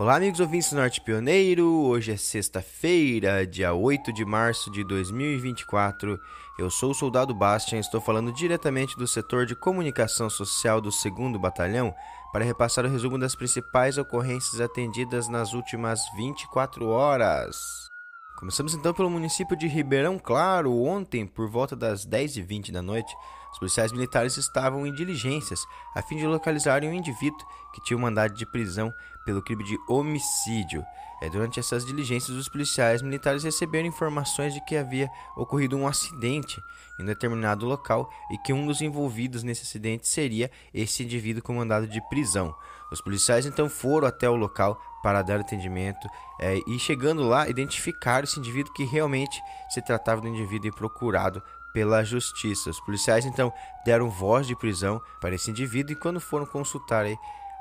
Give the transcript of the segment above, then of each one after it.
Olá, amigos ouvintes do Norte Pioneiro. Hoje é sexta-feira, dia 8 de março de 2024. Eu sou o soldado Bastian e estou falando diretamente do setor de comunicação social do 2 Batalhão para repassar o resumo das principais ocorrências atendidas nas últimas 24 horas. Começamos então pelo município de Ribeirão Claro. Ontem, por volta das 10h20 da noite, os policiais militares estavam em diligências a fim de localizarem um indivíduo que tinha um mandado de prisão pelo crime de homicídio. É, durante essas diligências, os policiais militares receberam informações de que havia ocorrido um acidente em determinado local e que um dos envolvidos nesse acidente seria esse indivíduo com mandado de prisão. Os policiais então foram até o local para dar atendimento é, e chegando lá identificaram esse indivíduo que realmente se tratava do indivíduo procurado pela justiça. Os policiais então deram voz de prisão para esse indivíduo e quando foram consultar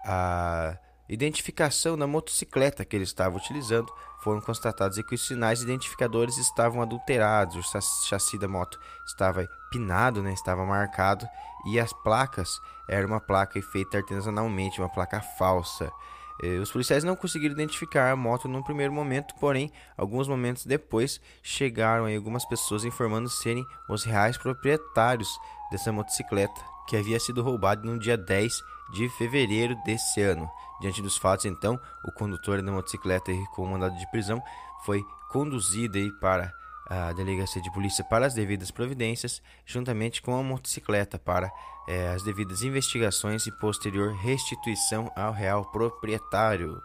a identificação na motocicleta que ele estava utilizando, foram constatados que os sinais identificadores estavam adulterados, o chassi da moto estava pinado, né, estava marcado, e as placas era uma placa feita artesanalmente, uma placa falsa. É, os policiais não conseguiram identificar a moto num primeiro momento, porém, alguns momentos depois, chegaram aí algumas pessoas informando serem os reais proprietários dessa motocicleta, que havia sido roubada no dia 10 de fevereiro desse ano. Diante dos fatos, então, o condutor da motocicleta com mandado de prisão foi conduzido aí para a Delegacia de Polícia para as devidas providências, juntamente com a motocicleta para eh, as devidas investigações e posterior restituição ao real proprietário.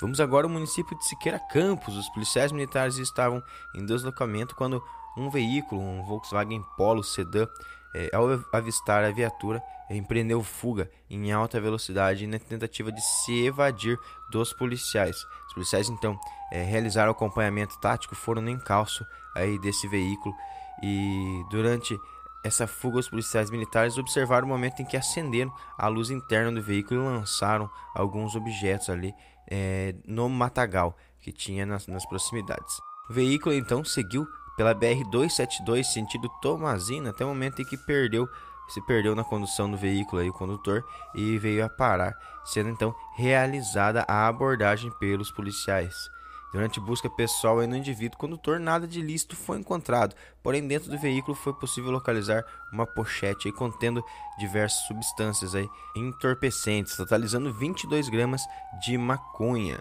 Vamos agora ao município de Siqueira Campos. Os policiais militares estavam em deslocamento quando um veículo, um Volkswagen Polo sedã, é, ao avistar a viatura, é, empreendeu fuga em alta velocidade na tentativa de se evadir dos policiais. Os policiais então é, realizaram acompanhamento tático, foram no encalço aí desse veículo e durante essa fuga, os policiais militares observaram o momento em que acenderam a luz interna do veículo e lançaram alguns objetos ali é, no matagal que tinha nas, nas proximidades. O veículo então seguiu pela BR-272, sentido Tomazina, até o momento em que perdeu, se perdeu na condução do veículo aí, o condutor, e veio a parar, sendo então realizada a abordagem pelos policiais. Durante busca pessoal no indivíduo condutor, nada de lícito foi encontrado, porém dentro do veículo foi possível localizar uma pochete contendo diversas substâncias aí, entorpecentes, totalizando 22 gramas de maconha.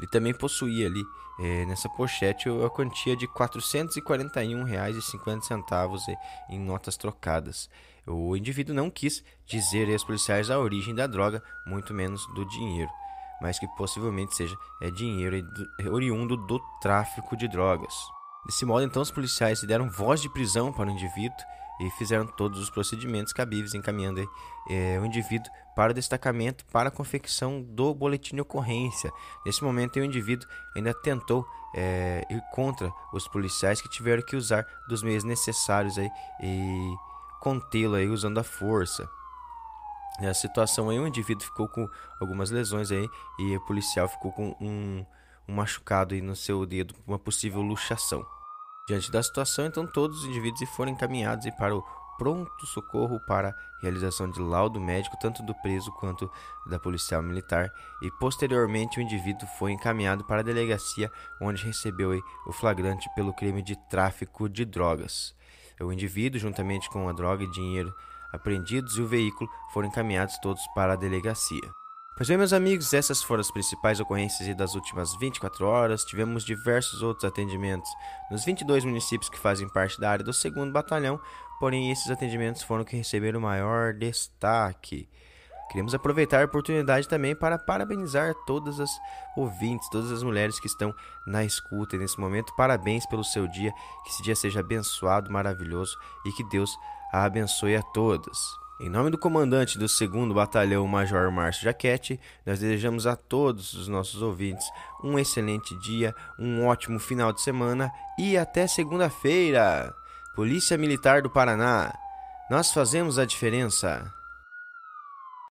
Ele também possuía ali é, nessa pochete a quantia de R$ 441,50 eh, em notas trocadas. O indivíduo não quis dizer aos policiais a origem da droga, muito menos do dinheiro, mas que possivelmente seja é, dinheiro é, oriundo do tráfico de drogas. Desse modo, então, os policiais deram voz de prisão para o indivíduo e fizeram todos os procedimentos cabíveis, encaminhando é, o indivíduo para o destacamento para a confecção do boletim de ocorrência. Nesse momento, o indivíduo ainda tentou é, ir contra os policiais que tiveram que usar dos meios necessários aí, e contê-lo aí usando a força. A situação aí, o indivíduo ficou com algumas lesões aí e o policial ficou com um, um machucado aí no seu dedo, uma possível luxação. Diante da situação, então todos os indivíduos foram encaminhados e para o pronto socorro para realização de laudo médico tanto do preso quanto da policial militar e posteriormente o indivíduo foi encaminhado para a delegacia onde recebeu o flagrante pelo crime de tráfico de drogas. O indivíduo juntamente com a droga e dinheiro apreendidos e o veículo foram encaminhados todos para a delegacia. Pois bem, meus amigos, essas foram as principais ocorrências das últimas 24 horas. Tivemos diversos outros atendimentos nos 22 municípios que fazem parte da área do 2 Batalhão, porém esses atendimentos foram que receberam maior destaque. Queremos aproveitar a oportunidade também para parabenizar todas as ouvintes, todas as mulheres que estão na escuta e nesse momento. Parabéns pelo seu dia, que esse dia seja abençoado, maravilhoso e que Deus a abençoe a todas. Em nome do comandante do 2 Batalhão, Major Márcio Jaquete, nós desejamos a todos os nossos ouvintes um excelente dia, um ótimo final de semana e até segunda-feira! Polícia Militar do Paraná, nós fazemos a diferença!